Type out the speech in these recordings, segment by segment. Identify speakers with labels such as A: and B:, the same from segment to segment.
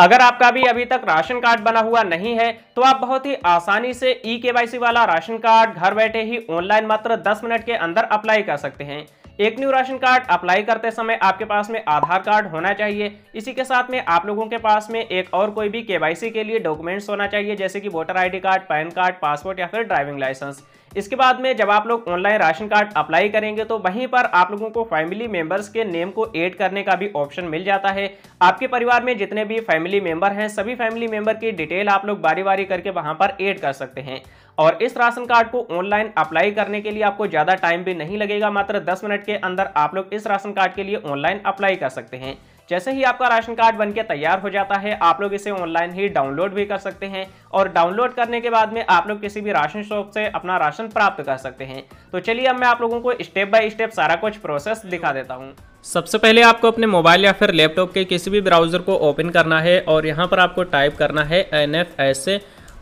A: अगर आपका भी अभी तक राशन कार्ड बना हुआ नहीं है तो आप बहुत ही आसानी से ई e के वाला राशन कार्ड घर बैठे ही ऑनलाइन मात्र 10 मिनट के अंदर अप्लाई कर सकते हैं एक न्यू राशन कार्ड अप्लाई करते समय आपके पास में आधार कार्ड होना चाहिए इसी के साथ में आप लोगों के पास में एक और कोई भी के के लिए डॉक्यूमेंट्स होना चाहिए जैसे कि voter ID card PAN card passport या फिर ड्राइविंग लाइसेंस इसके बाद में जब आप लोग ऑनलाइन राशन कार्ड अप्लाई करेंगे तो वहीं पर आप लोगों को फैमिली मेंबर्स के नेम को ऐड करने का भी ऑप्शन मिल जाता है आपके परिवार में जितने भी फैमिली मेंबर हैं सभी फैमिली मेंबर की डिटेल आप लोग बारी बारी करके वहां पर ऐड कर सकते हैं और इस राशन कार्ड को ऑनलाइन अप्लाई करने के लिए आपको ज़्यादा टाइम भी नहीं लगेगा मात्र दस मिनट के अंदर आप लोग इस राशन कार्ड के लिए ऑनलाइन अप्लाई कर सकते हैं जैसे ही आपका राशन कार्ड बनके तैयार हो जाता है आप लोग इसे ऑनलाइन ही डाउनलोड भी कर सकते हैं और डाउनलोड करने के बाद में आप लोग किसी भी राशन शॉप से अपना राशन प्राप्त कर सकते हैं तो चलिए अब मैं आप लोगों को स्टेप बाय स्टेप सारा कुछ प्रोसेस दिखा देता हूँ सबसे पहले आपको अपने मोबाइल या फिर लैपटॉप के किसी भी ब्राउज़र को ओपन करना है और यहाँ पर आपको टाइप करना है एन एफ एस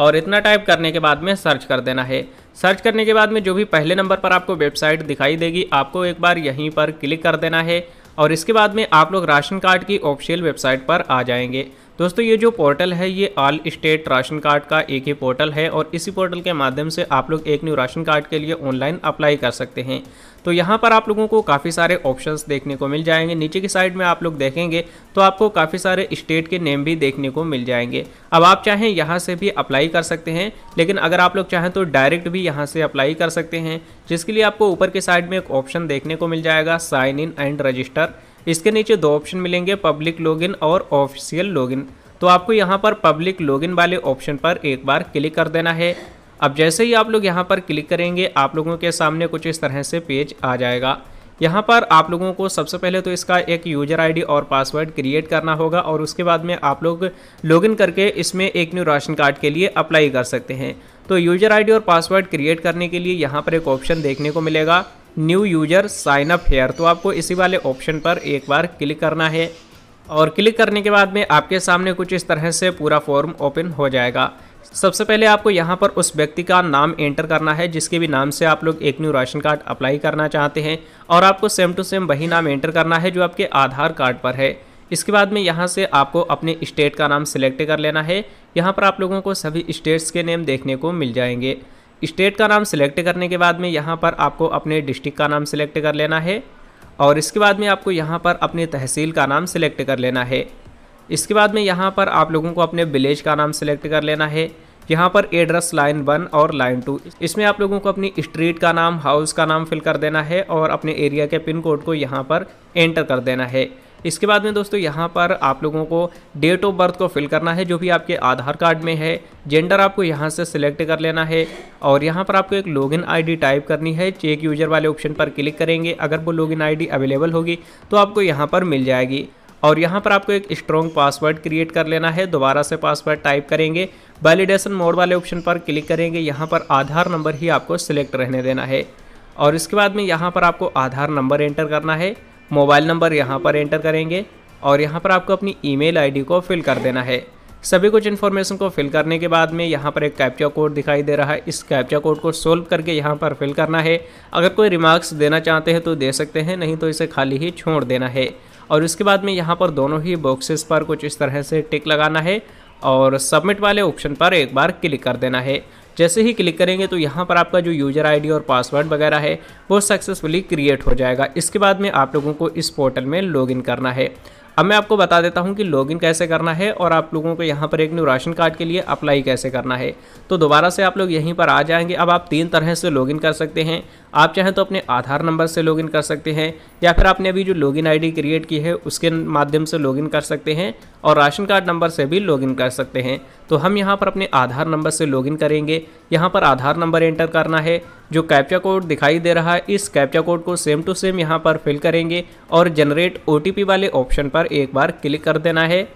A: और इतना टाइप करने के बाद में सर्च कर देना है सर्च करने के बाद में जो भी पहले नंबर पर आपको वेबसाइट दिखाई देगी आपको एक बार यहीं पर क्लिक कर देना है और इसके बाद में आप लोग राशन कार्ड की ऑफिशियल वेबसाइट पर आ जाएंगे दोस्तों ये जो पोर्टल है ये ऑल स्टेट राशन कार्ड का एक ही पोर्टल है और इसी पोर्टल के माध्यम से आप लोग एक न्यू राशन कार्ड के लिए ऑनलाइन अप्लाई कर सकते हैं तो यहाँ पर आप लोगों को काफ़ी सारे ऑप्शंस देखने को मिल जाएंगे नीचे की साइड में आप लोग देखेंगे तो आपको काफ़ी सारे स्टेट के नेम भी देखने को मिल जाएंगे अब आप चाहें यहाँ से भी अप्लाई कर सकते हैं लेकिन अगर आप लोग चाहें तो डायरेक्ट भी यहाँ से अप्लाई कर सकते हैं जिसके लिए आपको ऊपर के साइड में एक ऑप्शन देखने को मिल जाएगा साइन इन एंड रजिस्टर इसके नीचे दो ऑप्शन मिलेंगे पब्लिक लॉगिन और ऑफिशियल लॉगिन तो आपको यहाँ पर पब्लिक लॉगिन वाले ऑप्शन पर एक बार क्लिक कर देना है अब जैसे ही आप लोग यहाँ पर क्लिक करेंगे आप लोगों के सामने कुछ इस तरह से पेज आ जाएगा यहाँ पर आप लोगों को सबसे पहले तो इसका एक यूजर आईडी और पासवर्ड क्रिएट करना होगा और उसके बाद में आप लोग लॉगिन करके इसमें एक न्यू राशन कार्ड के लिए अप्लाई कर सकते हैं तो यूजर आईडी और पासवर्ड क्रिएट करने के लिए यहाँ पर एक ऑप्शन देखने को मिलेगा new user sign up here तो आपको इसी वाले ऑप्शन पर एक बार क्लिक करना है और क्लिक करने के बाद में आपके सामने कुछ इस तरह से पूरा फॉर्म ओपन हो जाएगा सबसे पहले आपको यहाँ पर उस व्यक्ति का नाम एंटर करना है जिसके भी नाम से आप लोग एक न्यू राशन कार्ड अप्लाई करना चाहते हैं और आपको सेम टू सेम वही नाम एंटर करना है जो आपके आधार कार्ड पर है इसके बाद में यहाँ से आपको अपने स्टेट का नाम सिलेक्ट कर लेना है यहाँ पर आप लोगों को सभी स्टेट्स के नेम देखने को मिल जाएंगे स्टेट का नाम सिलेक्ट करने के बाद में यहाँ पर आपको अपने डिस्ट्रिक्ट का नाम सिलेक्ट कर लेना है और इसके बाद में आपको यहाँ पर अपनी तहसील का नाम सिलेक्ट कर लेना है इसके बाद में यहाँ पर आप लोगों को अपने विलेज का नाम सिलेक्ट कर लेना है यहाँ पर एड्रेस लाइन वन और लाइन टू इसमें आप लोगों को अपनी स्ट्रीट का नाम हाउस का नाम फिल कर देना है और अपने एरिया के पिन कोड को यहाँ पर एंटर कर देना है इसके बाद में दोस्तों यहाँ पर आप लोगों को डेट ऑफ बर्थ को फिल करना है जो भी आपके आधार कार्ड में है जेंडर आपको यहाँ से सिलेक्ट कर लेना है और यहाँ पर आपको एक लॉगिन आईडी टाइप करनी है चेक यूजर वाले ऑप्शन पर क्लिक करेंगे अगर वो लॉगिन आईडी अवेलेबल होगी तो आपको यहाँ पर मिल जाएगी और यहाँ पर आपको एक स्ट्रॉन्ग पासवर्ड क्रिएट कर लेना है दोबारा से पासवर्ड टाइप करेंगे वैलिडेशन मोड वाले ऑप्शन पर क्लिक करेंगे यहाँ पर आधार नंबर ही आपको सिलेक्ट रहने देना है और इसके बाद में यहाँ पर आपको आधार नंबर एंटर करना है मोबाइल नंबर यहाँ पर एंटर करेंगे और यहाँ पर आपको अपनी ईमेल आईडी को फिल कर देना है सभी कुछ इन्फॉर्मेशन को फिल करने के बाद में यहाँ पर एक कैप्चा कोड दिखाई दे रहा है इस कैप्चा कोड को सोल्व करके यहाँ पर फिल करना है अगर कोई रिमार्क्स देना चाहते हैं तो दे सकते हैं नहीं तो इसे खाली ही छोड़ देना है और इसके बाद में यहाँ पर दोनों ही बॉक्सेस पर कुछ इस तरह से टिक लगाना है और सबमिट वाले ऑप्शन पर एक बार क्लिक कर देना है जैसे ही क्लिक करेंगे तो यहाँ पर आपका जो यूज़र आईडी और पासवर्ड वगैरह है वो सक्सेसफुली क्रिएट हो जाएगा इसके बाद में आप लोगों को इस पोर्टल में लॉगिन करना है अब मैं आपको बता देता हूँ कि लॉगिन कैसे करना है और आप लोगों को यहाँ पर एक न्यू राशन कार्ड के लिए अप्लाई कैसे करना है तो दोबारा से आप लोग यहीं पर आ जाएंगे अब आप तीन तरह से लॉगिन कर सकते हैं आप चाहें तो अपने आधार नंबर से लॉगिन कर सकते हैं या फिर आपने अभी जो लॉगिन आईडी क्रिएट की है उसके माध्यम से लॉगिन कर सकते हैं और राशन कार्ड नंबर से भी लॉगिन कर सकते हैं तो हम यहाँ पर अपने आधार नंबर से लॉगिन करेंगे यहाँ पर आधार नंबर एंटर करना है जो कैप्चा कोड दिखाई दे रहा है इस कैप्चा कोड को सेम टू सेम यहाँ पर फिल करेंगे और जनरेट ओ वाले ऑप्शन पर एक बार क्लिक कर देना है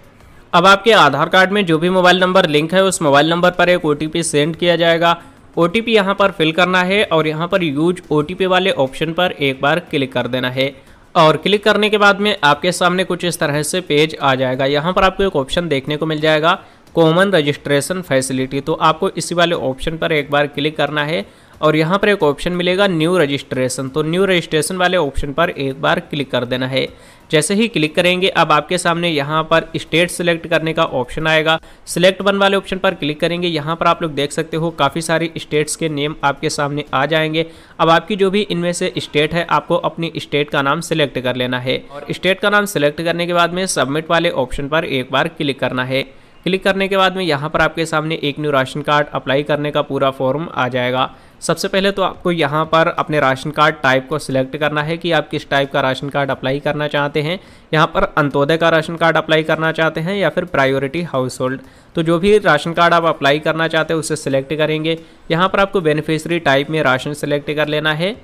A: अब आपके आधार कार्ड में जो भी मोबाइल नंबर लिंक है उस मोबाइल नंबर पर एक ओ सेंड किया जाएगा ओ टी यहाँ पर फिल करना है और यहाँ पर यूज ओ वाले ऑप्शन पर एक बार क्लिक कर देना है और क्लिक करने के बाद में आपके सामने कुछ इस तरह से पेज आ जाएगा यहाँ पर आपको एक ऑप्शन देखने को मिल जाएगा कॉमन रजिस्ट्रेशन फैसिलिटी तो आपको इसी वाले ऑप्शन पर एक बार क्लिक करना है और यहाँ पर एक ऑप्शन मिलेगा न्यू रजिस्ट्रेशन तो न्यू रजिस्ट्रेशन वाले ऑप्शन पर एक बार क्लिक कर देना है जैसे ही क्लिक करेंगे अब आपके सामने यहाँ पर स्टेट सिलेक्ट करने का ऑप्शन आएगा सिलेक्ट वन वाले ऑप्शन पर क्लिक करेंगे यहाँ पर आप लोग देख सकते हो काफ़ी सारी स्टेट्स के नेम आपके सामने आ जाएंगे अब आपकी जो भी इनमें से स्टेट है आपको अपनी स्टेट का नाम सिलेक्ट कर लेना है और स्टेट का नाम सिलेक्ट करने के बाद में सबमिट वाले ऑप्शन पर एक बार क्लिक करना है क्लिक करने के बाद में यहाँ पर आपके सामने एक न्यू राशन कार्ड अप्लाई करने का पूरा फॉर्म आ जाएगा सबसे पहले तो आपको यहाँ पर अपने राशन कार्ड टाइप को सिलेक्ट करना है कि आप किस टाइप का राशन कार्ड अप्लाई करना चाहते हैं यहाँ पर अंत्योदय का राशन कार्ड अप्लाई करना चाहते हैं या फिर प्रायोरिटी हाउस होल्ड तो जो भी राशन कार्ड आप अप्लाई करना चाहते हैं उसे सिलेक्ट करेंगे यहाँ पर आपको बेनिफिशरी टाइप में राशन सिलेक्ट कर लेना है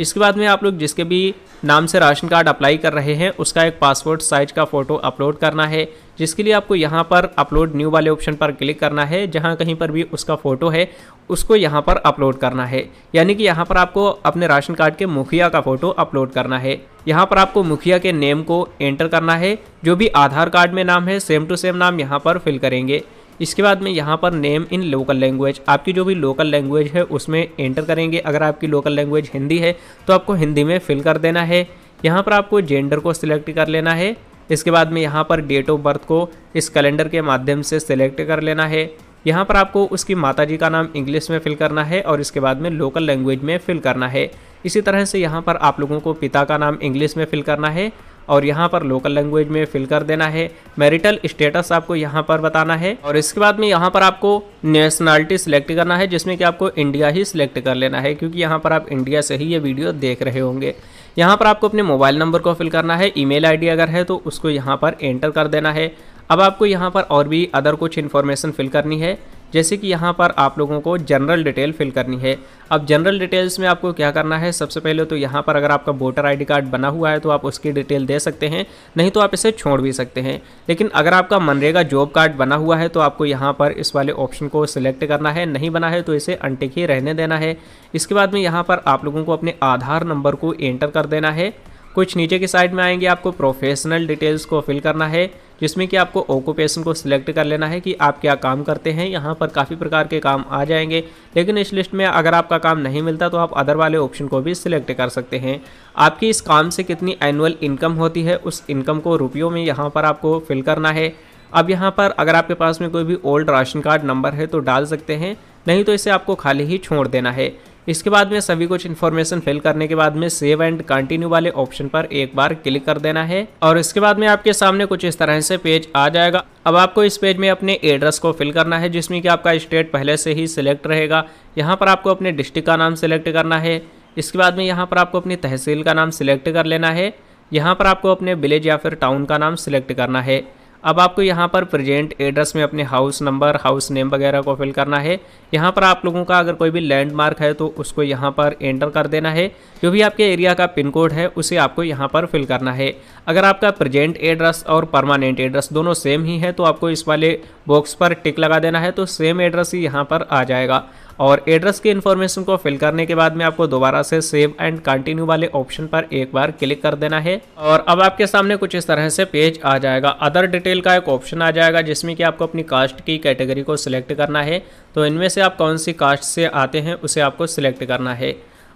A: इसके बाद में आप लोग जिसके भी नाम से राशन कार्ड अप्लाई कर रहे हैं उसका एक पासपोर्ट साइज का फ़ोटो अपलोड करना है जिसके लिए आपको यहाँ पर अपलोड न्यू वाले ऑप्शन पर क्लिक करना है जहाँ कहीं पर भी उसका फ़ोटो है उसको यहाँ पर अपलोड करना है यानी कि यहाँ पर आपको अपने राशन कार्ड के मुखिया का फ़ोटो अपलोड करना है यहाँ पर आपको मुखिया के नेम को एंटर करना है जो भी आधार कार्ड में नाम है सेम टू सेम नाम यहाँ पर फिल करेंगे इसके बाद में यहाँ पर नेम इन लोकल लैंग्वेज आपकी जो भी लोकल लैंग्वेज है उसमें एंटर करेंगे अगर आपकी लोकल लैंग्वेज हिंदी है तो आपको हिंदी में फिल कर देना है यहाँ पर आपको जेंडर को सिलेक्ट कर लेना है इसके बाद में यहाँ पर डेट ऑफ बर्थ को इस कैलेंडर के माध्यम से सिलेक्ट कर लेना है यहाँ पर आपको उसकी माताजी का नाम इंग्लिश में फिल करना है और इसके बाद में लोकल लैंग्वेज में फिल करना है इसी तरह से यहाँ पर आप लोगों को पिता का नाम इंग्लिश में फिल करना है और यहाँ पर लोकल लैंग्वेज में फिल कर देना है मैरिटल स्टेटस आपको यहाँ पर बताना है और इसके बाद में यहाँ पर आपको नेशनलिटी सिलेक्ट करना है जिसमें कि आपको इंडिया ही सिलेक्ट कर लेना है क्योंकि यहाँ पर आप इंडिया से ही ये वीडियो देख रहे होंगे यहाँ पर आपको अपने मोबाइल नंबर को फिल करना है ई मेल अगर है तो उसको यहाँ पर एंटर कर देना है अब आपको यहाँ पर और भी अदर कुछ इन्फॉर्मेशन फिल करनी है जैसे कि यहाँ पर आप लोगों को जनरल डिटेल फिल करनी है अब जनरल डिटेल्स में आपको क्या करना है सबसे पहले तो यहाँ पर अगर आपका वोटर आईडी कार्ड बना हुआ है तो आप उसकी डिटेल दे सकते हैं नहीं तो आप इसे छोड़ भी सकते हैं लेकिन अगर आपका मनरेगा जॉब कार्ड बना हुआ है तो आपको यहाँ पर इस वाले ऑप्शन को सिलेक्ट करना है नहीं बना है तो इसे अनटिक ही रहने देना है इसके बाद में यहाँ पर आप लोगों को अपने आधार नंबर को एंटर कर देना है कुछ नीचे की साइड में आएंगे आपको प्रोफेशनल डिटेल्स को फिल करना है जिसमें कि आपको ऑक्यूपेशन को सिलेक्ट कर लेना है कि आप क्या काम करते हैं यहाँ पर काफ़ी प्रकार के काम आ जाएंगे लेकिन इस लिस्ट में अगर आपका काम नहीं मिलता तो आप अदर वाले ऑप्शन को भी सिलेक्ट कर सकते हैं आपकी इस काम से कितनी एनुअल इनकम होती है उस इनकम को रुपयों में यहाँ पर आपको फिल करना है अब यहाँ पर अगर आपके पास में कोई भी ओल्ड राशन कार्ड नंबर है तो डाल सकते हैं नहीं तो इसे आपको खाली ही छोड़ देना है इसके बाद में सभी कुछ इन्फॉर्मेशन फिल करने के बाद में सेव एंड कंटिन्यू वाले ऑप्शन पर एक बार क्लिक कर देना है और इसके बाद में आपके सामने कुछ इस तरह से पेज आ जाएगा अब आपको इस पेज में अपने एड्रेस को फिल करना है जिसमें कि आपका स्टेट पहले से ही सिलेक्ट रहेगा यहाँ पर आपको अपने डिस्ट्रिक्ट का नाम सिलेक्ट करना है इसके बाद में यहाँ पर आपको अपनी तहसील का नाम सिलेक्ट कर लेना है यहाँ पर आपको अपने विलेज या फिर टाउन का नाम सिलेक्ट करना है अब आपको यहाँ पर प्रेजेंट एड्रेस में अपने हाउस नंबर हाउस नेम वगैरह को फिल करना है यहाँ पर आप लोगों का अगर कोई भी लैंडमार्क है तो उसको यहाँ पर एंटर कर देना है जो भी आपके एरिया का पिन कोड है उसे आपको यहाँ पर फिल करना है अगर आपका प्रेजेंट एड्रेस और परमानेंट एड्रेस दोनों सेम ही है तो आपको इस वाले बॉक्स पर टिक लगा देना है तो सेम एड्रेस ही यहाँ पर आ जाएगा और एड्रेस की इन्फॉर्मेशन को फिल करने के बाद में आपको दोबारा से सेव एंड कंटिन्यू वाले ऑप्शन पर एक बार क्लिक कर देना है और अब आपके सामने कुछ इस तरह से पेज आ जाएगा अदर डिटेल का एक ऑप्शन आ जाएगा जिसमें कि आपको अपनी कास्ट की कैटेगरी को सिलेक्ट करना है तो इनमें से आप कौन सी कास्ट से आते हैं उसे आपको सिलेक्ट करना है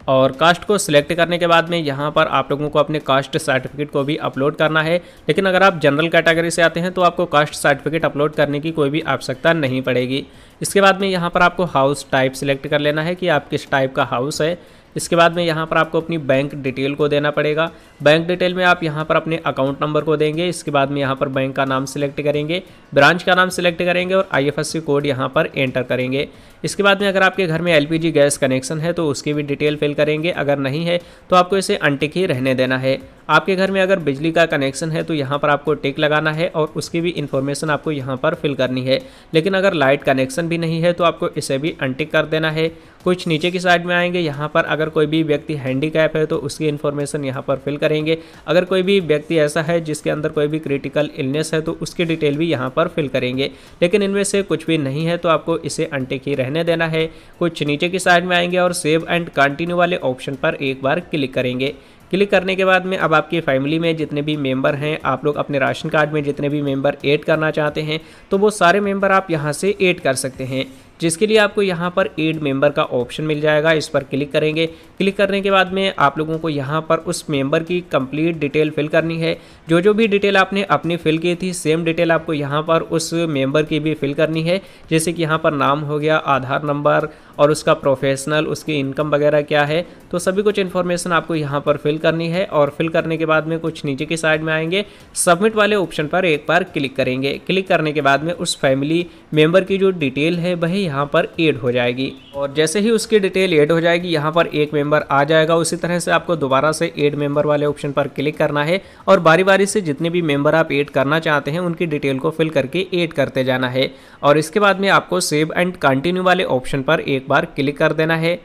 A: और कास्ट को सिलेक्ट करने के बाद में यहाँ पर आप लोगों को अपने कास्ट सर्टिफिकेट को भी अपलोड करना है लेकिन अगर आप जनरल कैटेगरी से आते हैं तो आपको कास्ट सर्टिफिकेट अपलोड करने की कोई भी आवश्यकता नहीं पड़ेगी इसके बाद में यहाँ पर आपको हाउस टाइप सिलेक्ट कर लेना है कि आप किस टाइप का हाउस है इसके बाद में यहाँ पर आपको अपनी बैंक डिटेल को देना पड़ेगा बैंक डिटेल में आप यहाँ पर अपने अकाउंट नंबर को देंगे इसके बाद में यहाँ पर बैंक का नाम सिलेक्ट करेंगे ब्रांच का नाम सिलेक्ट करेंगे और आईएफएससी कोड यहाँ पर एंटर करेंगे इसके बाद में अगर आपके घर में एल गैस कनेक्शन है तो उसकी भी डिटेल फिल करेंगे अगर नहीं है तो आपको इसे अनटिक ही रहने देना है आपके घर में अगर बिजली का कनेक्शन है तो यहाँ पर आपको टिक लगाना है और उसकी भी इन्फॉर्मेशन आपको यहाँ पर फिल करनी है लेकिन अगर लाइट कनेक्शन भी नहीं है तो आपको इसे भी अनटिक कर देना है कुछ नीचे की साइड में आएंगे यहाँ पर अगर कोई भी व्यक्ति कैप है तो उसकी इन्फॉर्मेशन यहाँ पर फिल करेंगे अगर कोई भी व्यक्ति ऐसा है जिसके अंदर कोई भी क्रिटिकल इलनेस है तो उसकी डिटेल भी यहाँ पर फिल करेंगे लेकिन इनमें से कुछ भी नहीं है तो आपको इसे अनटिक ही रहने रहने देना है कुछ नीचे की साइड में आएंगे और सेव एंड कंटिन्यू वाले ऑप्शन पर एक बार क्लिक करेंगे क्लिक करने के बाद में अब आपकी फैमिली में जितने भी मेंबर हैं आप लोग अपने राशन कार्ड में जितने भी मेंबर ऐड करना चाहते हैं तो वो सारे मेंबर आप यहां से ऐड कर सकते हैं जिसके लिए आपको यहाँ पर एड मेंबर का ऑप्शन मिल जाएगा इस पर क्लिक करेंगे क्लिक करने के बाद में आप लोगों को यहाँ पर उस मेंबर की कंप्लीट डिटेल फिल करनी है जो जो भी डिटेल आपने अपनी फिल की थी सेम डिटेल आपको यहाँ पर उस मेंबर की भी फिल करनी है जैसे कि यहाँ पर नाम हो गया आधार नंबर और उसका प्रोफेशनल उसकी इनकम वगैरह क्या है तो सभी कुछ इन्फॉर्मेशन आपको यहाँ पर फिल करनी है और फिल करने के बाद में कुछ नीचे की साइड में आएंगे सबमिट वाले ऑप्शन पर एक बार क्लिक करेंगे क्लिक करने के बाद में उस फैमिली मेम्बर की जो डिटेल है वही ही यहाँ पर एड हो जाएगी और जैसे ही उसकी डिटेल एड हो जाएगी यहाँ पर एक मेंबर आ जाएगा उसी तरह से आपको दोबारा से एड मेंबर वाले ऑप्शन पर क्लिक करना है और बारी बारी से जितने भी मेंबर आप एड करना चाहते हैं उनकी डिटेल को फिल करके एड करते जाना है और इसके बाद में आपको सेव एंड कंटिन्यू वाले ऑप्शन पर एक बार क्लिक कर देना है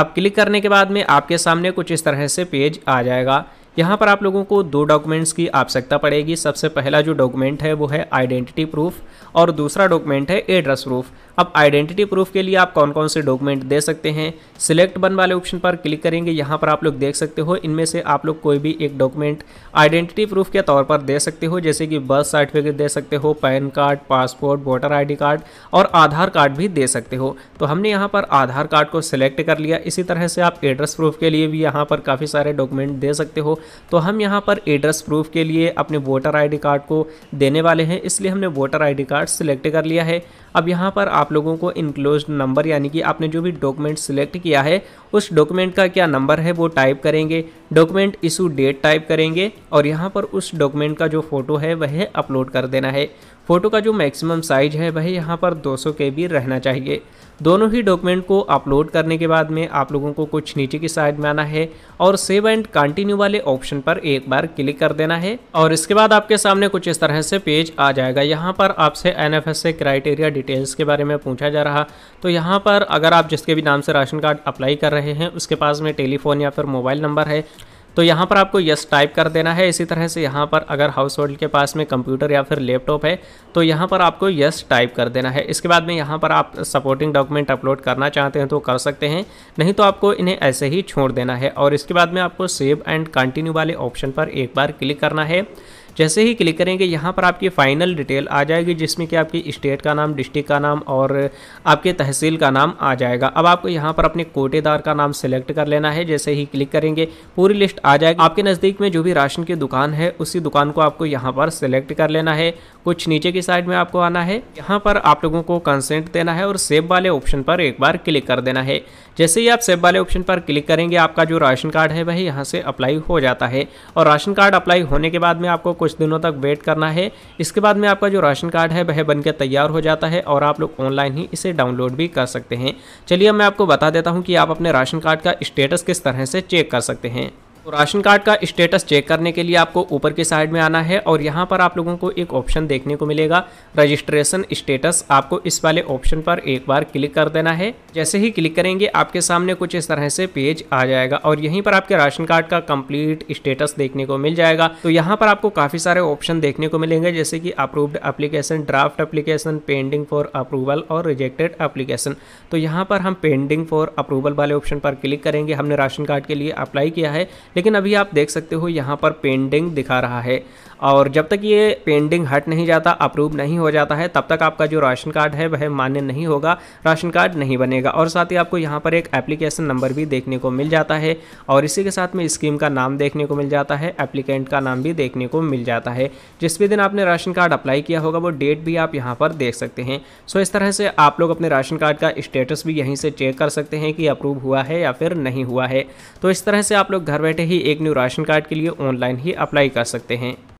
A: आप क्लिक करने के बाद में आपके सामने कुछ इस तरह से पेज आ जाएगा यहाँ पर आप लोगों को दो डॉक्यूमेंट्स की आवश्यकता पड़ेगी सबसे पहला जो डॉक्यूमेंट है वो है आइडेंटिटी प्रूफ और दूसरा डॉक्यूमेंट है एड्रेस प्रूफ अब आइडेंटिटी प्रूफ के लिए आप कौन कौन से डॉक्यूमेंट दे सकते हैं सिलेक्ट वन वाले ऑप्शन पर क्लिक करेंगे यहाँ पर आप लोग देख सकते हो इनमें से आप लोग कोई भी एक डॉक्यूमेंट आइडेंटिटी प्रूफ के तौर पर दे सकते हो जैसे कि बर्थ सर्टिफिकेट दे सकते हो PAN card passport voter ID card और आधार कार्ड भी दे सकते हो तो हमने यहाँ पर आधार कार्ड को सिलेक्ट कर लिया इसी तरह से आप एड्रेस प्रूफ के लिए भी यहाँ पर काफ़ी सारे डॉक्यूमेंट दे सकते हो तो हम यहाँ पर एड्रेस प्रूफ के लिए अपने वोटर आईडी कार्ड को देने वाले हैं इसलिए हमने वोटर आईडी कार्ड सिलेक्ट कर लिया है अब यहाँ पर आप लोगों को इनक्लोज नंबर यानी कि आपने जो भी डॉक्यूमेंट सिलेक्ट किया है उस डॉक्यूमेंट का क्या नंबर है वो टाइप करेंगे डॉक्यूमेंट इशू डेट टाइप करेंगे और यहाँ पर उस डॉक्यूमेंट का जो फ़ोटो है वह अपलोड कर देना है फ़ोटो का जो मैक्सिमम साइज है वह यहाँ पर 200 के भी रहना चाहिए दोनों ही डॉक्यूमेंट को अपलोड करने के बाद में आप लोगों को कुछ नीचे की साइड में आना है और सेव एंड कंटिन्यू वाले ऑप्शन पर एक बार क्लिक कर देना है और इसके बाद आपके सामने कुछ इस तरह से पेज आ जाएगा यहाँ पर आपसे एन क्राइटेरिया डिटेल्स के बारे में पूछा जा रहा तो यहाँ पर अगर आप जिसके भी नाम से राशन कार्ड अप्लाई कर रहे हैं उसके पास में टेलीफोन या फिर मोबाइल नंबर है तो यहाँ पर आपको यस टाइप कर देना है इसी तरह से यहाँ पर अगर हाउस होल्ड के पास में कंप्यूटर या फिर लैपटॉप है तो यहाँ पर आपको यस टाइप कर देना है इसके बाद में यहाँ पर आप सपोर्टिंग डॉक्यूमेंट अपलोड करना चाहते हैं तो कर सकते हैं नहीं तो आपको इन्हें ऐसे ही छोड़ देना है और इसके बाद में आपको सेव एंड कंटिन्यू वाले ऑप्शन पर एक बार क्लिक करना है जैसे ही क्लिक करेंगे यहाँ पर आपकी फ़ाइनल डिटेल आ जाएगी जिसमें कि आपकी स्टेट का नाम डिस्ट्रिक्ट का नाम और आपके तहसील का नाम आ जाएगा अब आपको यहाँ पर अपने कोटेदार का नाम सेलेक्ट कर लेना है जैसे ही क्लिक करेंगे पूरी लिस्ट आ जाएगी आपके नज़दीक में जो भी राशन की दुकान है उसी दुकान को आपको यहाँ पर सेलेक्ट कर लेना है कुछ नीचे की साइड में आपको आना है यहाँ पर आप लोगों को कंसेंट देना है और सेब वाले ऑप्शन पर एक बार क्लिक कर देना है जैसे ही आप सेब वाले ऑप्शन पर क्लिक करेंगे आपका जो राशन कार्ड है वह यहाँ से अप्लाई हो जाता है और राशन कार्ड अप्लाई होने के बाद में आपको कुछ दिनों तक वेट करना है इसके बाद में आपका जो राशन कार्ड है वह बनकर तैयार हो जाता है और आप लोग ऑनलाइन ही इसे डाउनलोड भी कर सकते हैं चलिए मैं आपको बता देता हूँ कि आप अपने राशन कार्ड का स्टेटस किस तरह से चेक कर सकते हैं तो राशन कार्ड का स्टेटस चेक करने के लिए आपको ऊपर के साइड में आना है और यहाँ पर आप लोगों को एक ऑप्शन देखने को मिलेगा रजिस्ट्रेशन स्टेटस आपको इस वाले ऑप्शन पर एक बार क्लिक कर देना है जैसे ही क्लिक करेंगे आपके सामने कुछ इस तरह से पेज आ जाएगा और यहीं पर आपके राशन कार्ड का कंप्लीट स्टेटस देखने को मिल जाएगा तो यहाँ पर आपको काफ़ी सारे ऑप्शन देखने को मिलेंगे जैसे कि approved application draft application pending for approval और रिजेक्टेड अप्लीकेशन तो यहाँ पर हम पेंडिंग फॉर अप्रूवल वाले ऑप्शन पर क्लिक करेंगे हमने राशन कार्ड के लिए अप्लाई किया है लेकिन अभी आप देख सकते हो यहाँ पर पेंडिंग दिखा रहा है और जब तक ये पेंडिंग हट नहीं जाता अप्रूव नहीं हो जाता है तब तक आपका जो राशन कार्ड है वह मान्य नहीं होगा राशन कार्ड नहीं बनेगा और साथ ही आपको यहाँ पर एक एप्लीकेशन नंबर भी देखने को मिल जाता है और इसी के साथ में स्कीम का नाम देखने को मिल जाता है एप्लीकेंट का नाम भी देखने को मिल जाता है जिस भी दिन आपने राशन कार्ड अप्लाई किया होगा वो डेट भी आप यहाँ पर देख सकते हैं सो इस तरह से आप लोग अपने राशन कार्ड का स्टेटस भी यहीं से चेक कर सकते हैं कि अप्रूव हुआ है या फिर नहीं हुआ है तो इस तरह से आप लोग घर बैठे बैठे ही एक न्यू राशन कार्ड के लिए ऑनलाइन ही अप्लाई कर सकते हैं